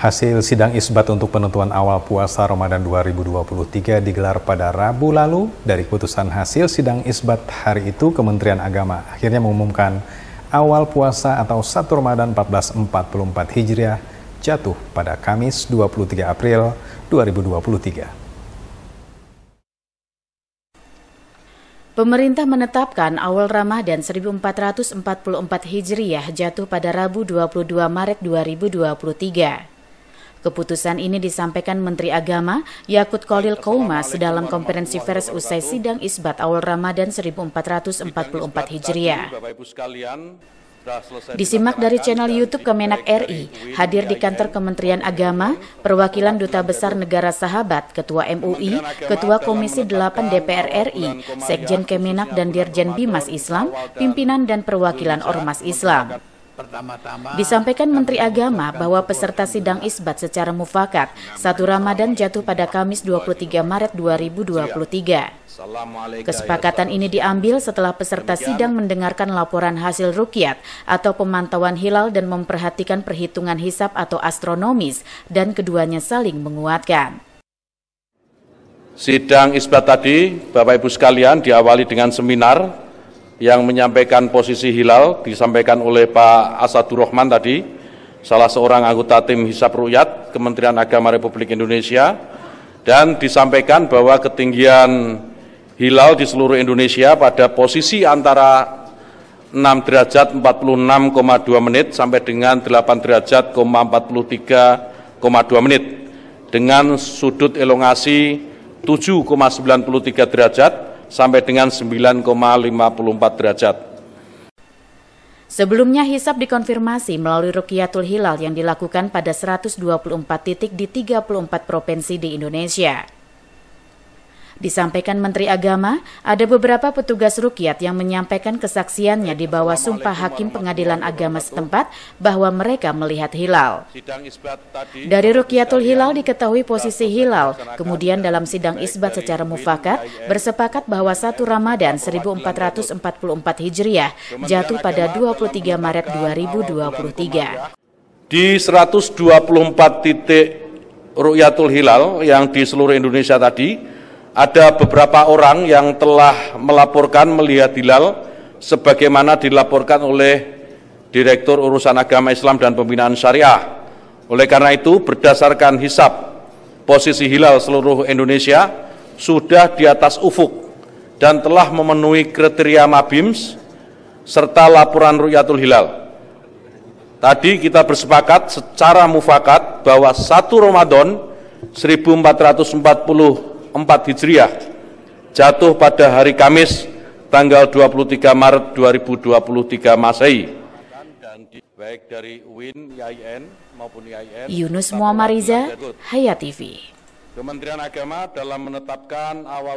Hasil sidang isbat untuk penentuan awal puasa Ramadan 2023 digelar pada Rabu lalu. Dari putusan hasil sidang isbat hari itu, Kementerian Agama akhirnya mengumumkan awal puasa atau 1 Ramadan 1444 Hijriah jatuh pada Kamis 23 April 2023. Pemerintah menetapkan awal Ramadan 1444 Hijriah jatuh pada Rabu 22 Maret 2023. Keputusan ini disampaikan Menteri Agama Yakut Kolil Koumas dalam konferensi pers usai sidang Isbat Awal Ramadan 1444 Hijriah. Disimak dari channel YouTube Kemenak RI, hadir di kantor Kementerian Agama, perwakilan Duta Besar Negara Sahabat, Ketua MUI, Ketua Komisi 8 DPR RI, Sekjen Kemenak dan Dirjen Bimas Islam, pimpinan dan perwakilan Ormas Islam. Disampaikan Menteri Agama bahwa peserta sidang isbat secara mufakat satu Ramadan jatuh pada Kamis 23 Maret 2023. Kesepakatan ini diambil setelah peserta sidang mendengarkan laporan hasil rukyat atau pemantauan hilal dan memperhatikan perhitungan hisap atau astronomis dan keduanya saling menguatkan. Sidang isbat tadi, Bapak Ibu sekalian, diawali dengan seminar yang menyampaikan posisi hilal disampaikan oleh Pak Asadur Rahman tadi, salah seorang anggota tim Hisab Rukyat Kementerian Agama Republik Indonesia dan disampaikan bahwa ketinggian hilal di seluruh Indonesia pada posisi antara 6 derajat 46,2 menit sampai dengan 8 derajat 43,2 menit dengan sudut elongasi 7,93 derajat sampai dengan 9,54 derajat. Sebelumnya hisap dikonfirmasi melalui rukyatul Hilal yang dilakukan pada 124 titik di 34 provinsi di Indonesia. Disampaikan Menteri Agama, ada beberapa petugas rukyat yang menyampaikan kesaksiannya di bawah sumpah hakim pengadilan agama setempat bahwa mereka melihat hilal. Dari rukyatul hilal diketahui posisi hilal, kemudian dalam sidang isbat secara mufakat bersepakat bahwa satu Ramadan 1444 Hijriah jatuh pada 23 Maret 2023. Di 124 titik Rukyatul Hilal yang di seluruh Indonesia tadi, ada beberapa orang yang telah melaporkan melihat hilal sebagaimana dilaporkan oleh Direktur Urusan Agama Islam dan Pembinaan Syariah. Oleh karena itu, berdasarkan hisap posisi hilal seluruh Indonesia sudah di atas ufuk dan telah memenuhi kriteria MABIMS serta laporan Ru'yatul Hilal. Tadi kita bersepakat secara mufakat bahwa satu Ramadan 1440 Hijriah jatuh pada hari Kamis tanggal 23 Maret 2023 Masehi. Baik dari UIN, IAIN maupun IAIN. Yunus Muhammad Riza, Hayat TV. Kementerian Agama dalam menetapkan awal